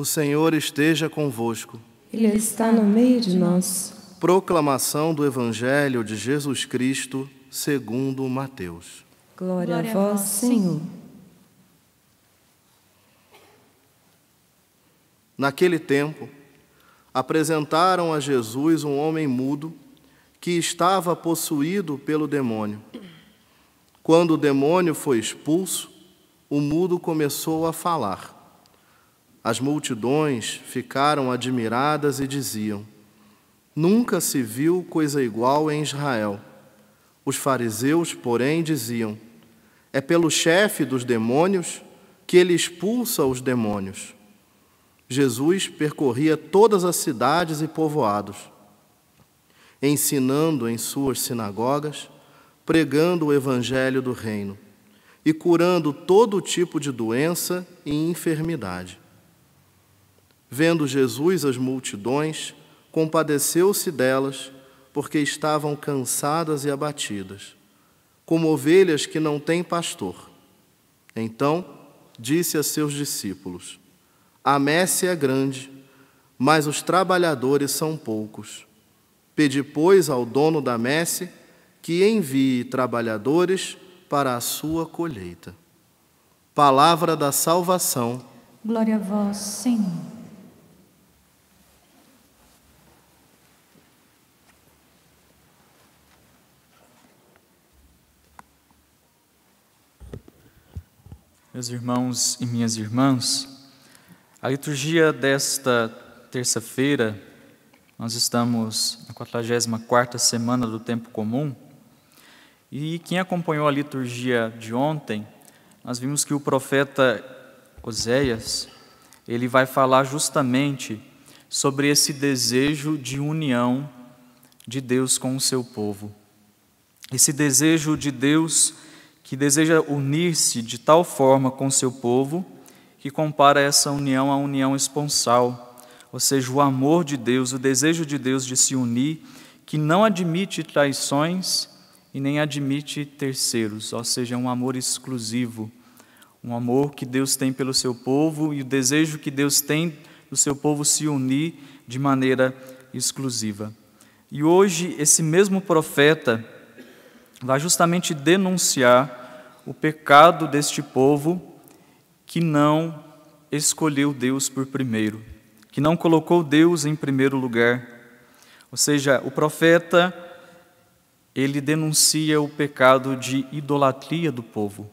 O Senhor esteja convosco. Ele está no meio de nós. Proclamação do Evangelho de Jesus Cristo, segundo Mateus. Glória, Glória a vós, Senhor. Naquele tempo, apresentaram a Jesus um homem mudo que estava possuído pelo demônio. Quando o demônio foi expulso, o mudo começou a falar as multidões ficaram admiradas e diziam: Nunca se viu coisa igual em Israel. Os fariseus, porém, diziam: É pelo chefe dos demônios que ele expulsa os demônios. Jesus percorria todas as cidades e povoados, ensinando em suas sinagogas, pregando o evangelho do reino e curando todo tipo de doença e enfermidade. Vendo Jesus as multidões, compadeceu-se delas, porque estavam cansadas e abatidas, como ovelhas que não têm pastor. Então disse a seus discípulos: A messe é grande, mas os trabalhadores são poucos. Pedi, pois, ao dono da messe que envie trabalhadores para a sua colheita. Palavra da salvação. Glória a vós, Senhor. meus irmãos e minhas irmãs, a liturgia desta terça-feira, nós estamos na 44 semana do tempo comum, e quem acompanhou a liturgia de ontem, nós vimos que o profeta Oséias, ele vai falar justamente sobre esse desejo de união de Deus com o seu povo. Esse desejo de Deus que deseja unir-se de tal forma com seu povo que compara essa união à união esponsal, ou seja, o amor de Deus, o desejo de Deus de se unir, que não admite traições e nem admite terceiros, ou seja, é um amor exclusivo, um amor que Deus tem pelo seu povo e o desejo que Deus tem do seu povo se unir de maneira exclusiva. E hoje, esse mesmo profeta, vai justamente denunciar o pecado deste povo que não escolheu Deus por primeiro, que não colocou Deus em primeiro lugar. Ou seja, o profeta ele denuncia o pecado de idolatria do povo.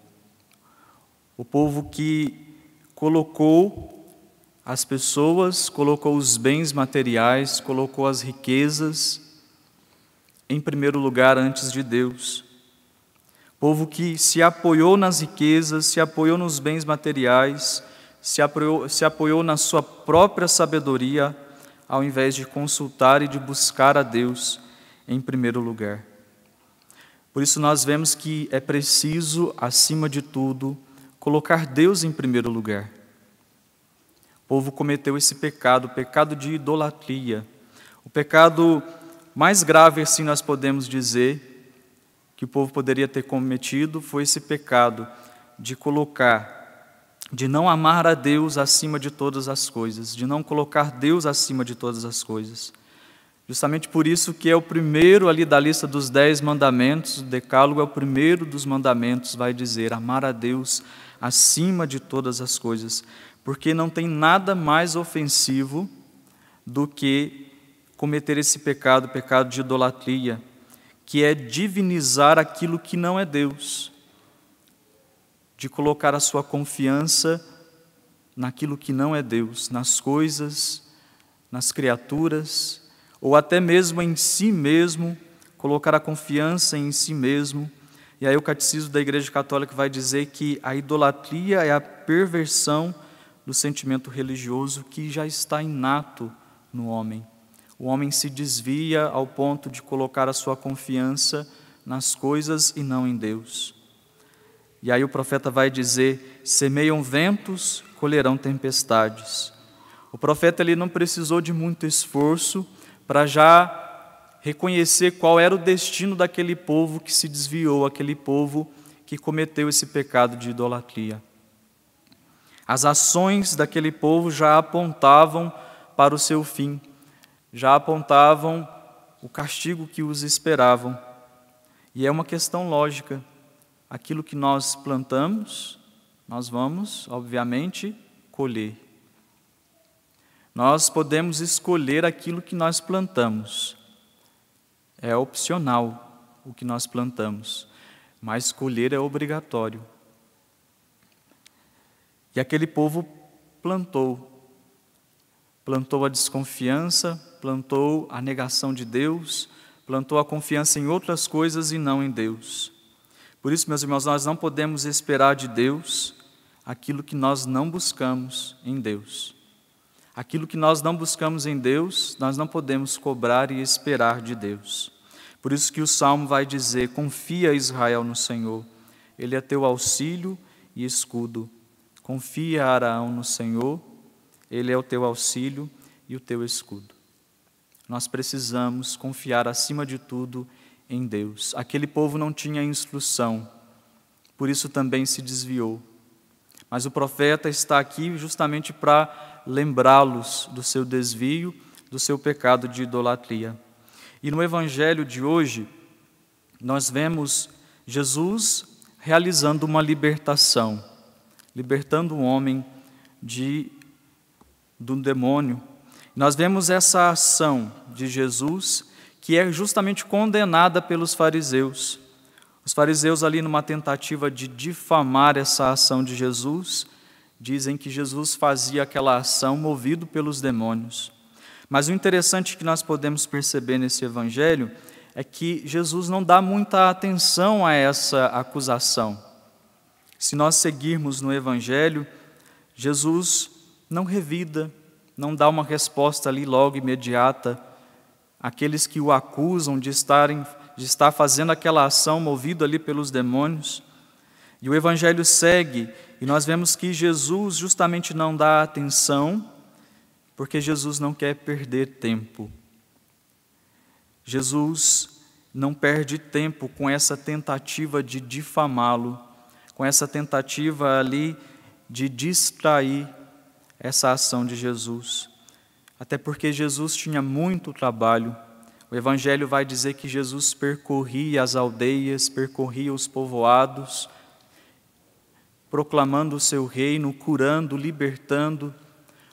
O povo que colocou as pessoas, colocou os bens materiais, colocou as riquezas, em primeiro lugar antes de Deus. Povo que se apoiou nas riquezas, se apoiou nos bens materiais, se apoiou, se apoiou na sua própria sabedoria, ao invés de consultar e de buscar a Deus em primeiro lugar. Por isso, nós vemos que é preciso, acima de tudo, colocar Deus em primeiro lugar. O povo cometeu esse pecado, o pecado de idolatria, o pecado mais grave, assim nós podemos dizer, que o povo poderia ter cometido foi esse pecado de colocar, de não amar a Deus acima de todas as coisas, de não colocar Deus acima de todas as coisas. Justamente por isso que é o primeiro ali da lista dos dez mandamentos, o decálogo é o primeiro dos mandamentos, vai dizer, amar a Deus acima de todas as coisas, porque não tem nada mais ofensivo do que cometer esse pecado, o pecado de idolatria, que é divinizar aquilo que não é Deus, de colocar a sua confiança naquilo que não é Deus, nas coisas, nas criaturas, ou até mesmo em si mesmo, colocar a confiança em si mesmo. E aí o catecismo da Igreja Católica vai dizer que a idolatria é a perversão do sentimento religioso que já está inato no homem. O homem se desvia ao ponto de colocar a sua confiança nas coisas e não em Deus. E aí o profeta vai dizer: semeiam ventos, colherão tempestades. O profeta ele não precisou de muito esforço para já reconhecer qual era o destino daquele povo que se desviou, aquele povo que cometeu esse pecado de idolatria. As ações daquele povo já apontavam para o seu fim já apontavam o castigo que os esperavam. E é uma questão lógica. Aquilo que nós plantamos, nós vamos, obviamente, colher. Nós podemos escolher aquilo que nós plantamos. É opcional o que nós plantamos, mas colher é obrigatório. E aquele povo plantou. Plantou a desconfiança, plantou a negação de Deus, plantou a confiança em outras coisas e não em Deus. Por isso, meus irmãos, nós não podemos esperar de Deus aquilo que nós não buscamos em Deus. Aquilo que nós não buscamos em Deus, nós não podemos cobrar e esperar de Deus. Por isso que o salmo vai dizer: Confia Israel no Senhor, ele é teu auxílio e escudo. Confia Araão no Senhor, ele é o teu auxílio e o teu escudo. Nós precisamos confiar acima de tudo em Deus. Aquele povo não tinha instrução, por isso também se desviou. Mas o profeta está aqui justamente para lembrá-los do seu desvio, do seu pecado de idolatria. E no evangelho de hoje, nós vemos Jesus realizando uma libertação, libertando o homem de do demônio nós vemos essa ação de Jesus que é justamente condenada pelos fariseus. Os fariseus, ali numa tentativa de difamar essa ação de Jesus, dizem que Jesus fazia aquela ação movido pelos demônios. Mas o interessante que nós podemos perceber nesse evangelho é que Jesus não dá muita atenção a essa acusação. Se nós seguirmos no evangelho, Jesus não revida, não dá uma resposta ali logo imediata aqueles que o acusam de, estarem, de estar fazendo aquela ação movido ali pelos demônios. E o evangelho segue e nós vemos que Jesus justamente não dá atenção, porque Jesus não quer perder tempo. Jesus não perde tempo com essa tentativa de difamá-lo, com essa tentativa ali de distrair essa ação de Jesus. Até porque Jesus tinha muito trabalho. O Evangelho vai dizer que Jesus percorria as aldeias, percorria os povoados, proclamando o seu reino, curando, libertando.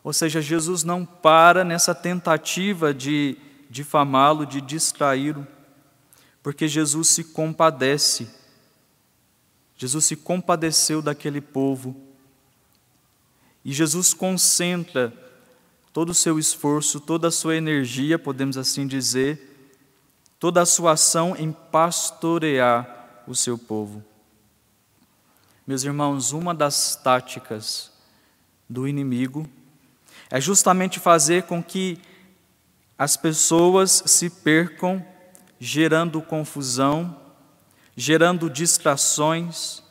Ou seja, Jesus não para nessa tentativa de difamá-lo, de distraí-lo, porque Jesus se compadece. Jesus se compadeceu daquele povo e Jesus concentra todo o seu esforço, toda a sua energia, podemos assim dizer, toda a sua ação em pastorear o seu povo. Meus irmãos, uma das táticas do inimigo é justamente fazer com que as pessoas se percam, gerando confusão, gerando distrações,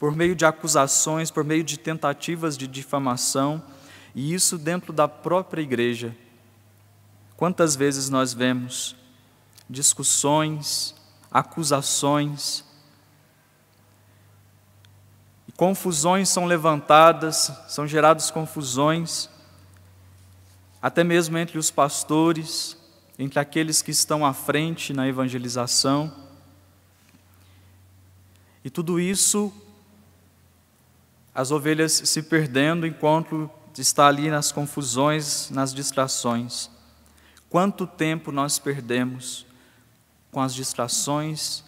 por meio de acusações, por meio de tentativas de difamação, e isso dentro da própria igreja. Quantas vezes nós vemos discussões, acusações, confusões são levantadas, são geradas confusões, até mesmo entre os pastores, entre aqueles que estão à frente na evangelização. E tudo isso as ovelhas se perdendo enquanto está ali nas confusões, nas distrações. Quanto tempo nós perdemos com as distrações,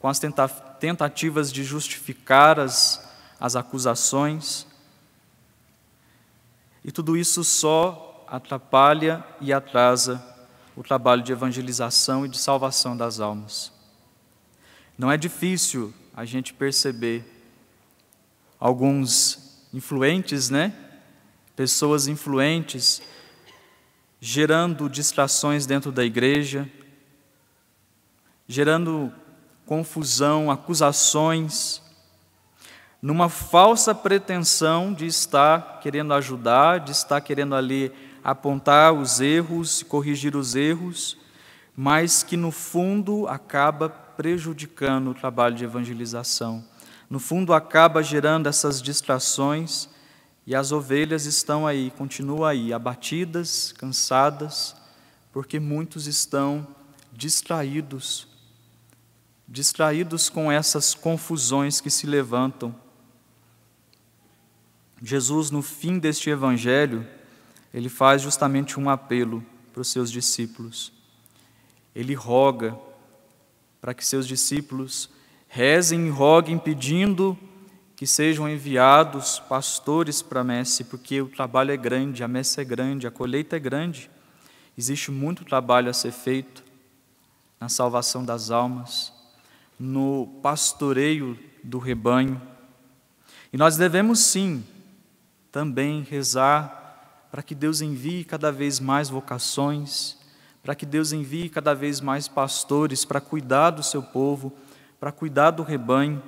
com as tentativas de justificar as, as acusações. E tudo isso só atrapalha e atrasa o trabalho de evangelização e de salvação das almas. Não é difícil a gente perceber alguns influentes, né? Pessoas influentes gerando distrações dentro da igreja, gerando confusão, acusações, numa falsa pretensão de estar querendo ajudar, de estar querendo ali apontar os erros, corrigir os erros, mas que no fundo acaba prejudicando o trabalho de evangelização no fundo acaba gerando essas distrações e as ovelhas estão aí, continuam aí, abatidas, cansadas, porque muitos estão distraídos, distraídos com essas confusões que se levantam. Jesus, no fim deste evangelho, ele faz justamente um apelo para os seus discípulos. Ele roga para que seus discípulos Rezem e roguem pedindo que sejam enviados pastores para a messe, porque o trabalho é grande, a messe é grande, a colheita é grande. Existe muito trabalho a ser feito na salvação das almas, no pastoreio do rebanho. E nós devemos sim também rezar para que Deus envie cada vez mais vocações, para que Deus envie cada vez mais pastores para cuidar do seu povo, para cuidar do rebanho,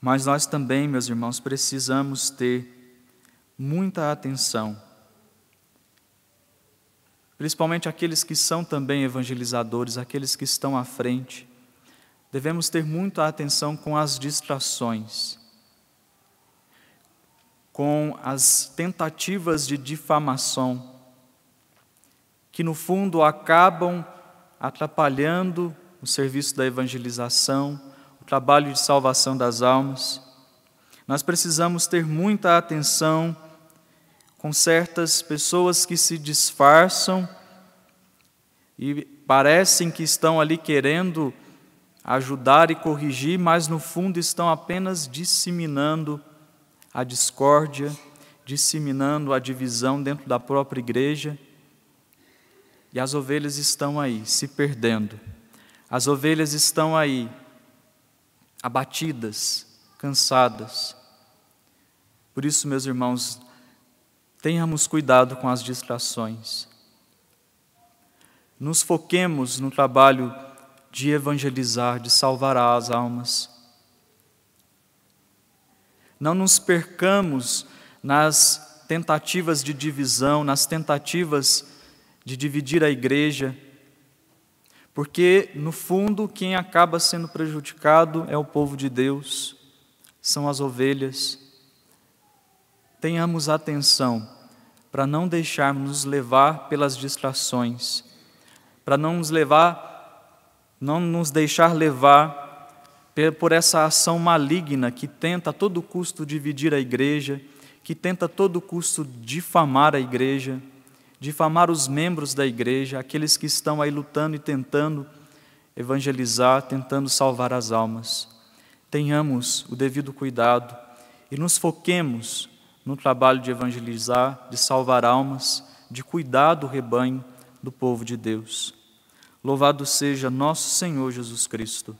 mas nós também, meus irmãos, precisamos ter muita atenção, principalmente aqueles que são também evangelizadores, aqueles que estão à frente. Devemos ter muita atenção com as distrações, com as tentativas de difamação, que no fundo acabam atrapalhando o serviço da evangelização, o trabalho de salvação das almas. Nós precisamos ter muita atenção com certas pessoas que se disfarçam e parecem que estão ali querendo ajudar e corrigir, mas no fundo estão apenas disseminando a discórdia, disseminando a divisão dentro da própria igreja. E as ovelhas estão aí, se perdendo. As ovelhas estão aí, abatidas, cansadas. Por isso, meus irmãos, tenhamos cuidado com as distrações. Nos foquemos no trabalho de evangelizar, de salvar as almas. Não nos percamos nas tentativas de divisão, nas tentativas de dividir a igreja porque, no fundo, quem acaba sendo prejudicado é o povo de Deus, são as ovelhas. Tenhamos atenção para não deixarmos nos levar pelas distrações, para não nos levar, não nos deixar levar por essa ação maligna que tenta a todo custo dividir a igreja, que tenta a todo custo difamar a igreja, difamar os membros da igreja, aqueles que estão aí lutando e tentando evangelizar, tentando salvar as almas. Tenhamos o devido cuidado e nos foquemos no trabalho de evangelizar, de salvar almas, de cuidar do rebanho do povo de Deus. Louvado seja nosso Senhor Jesus Cristo.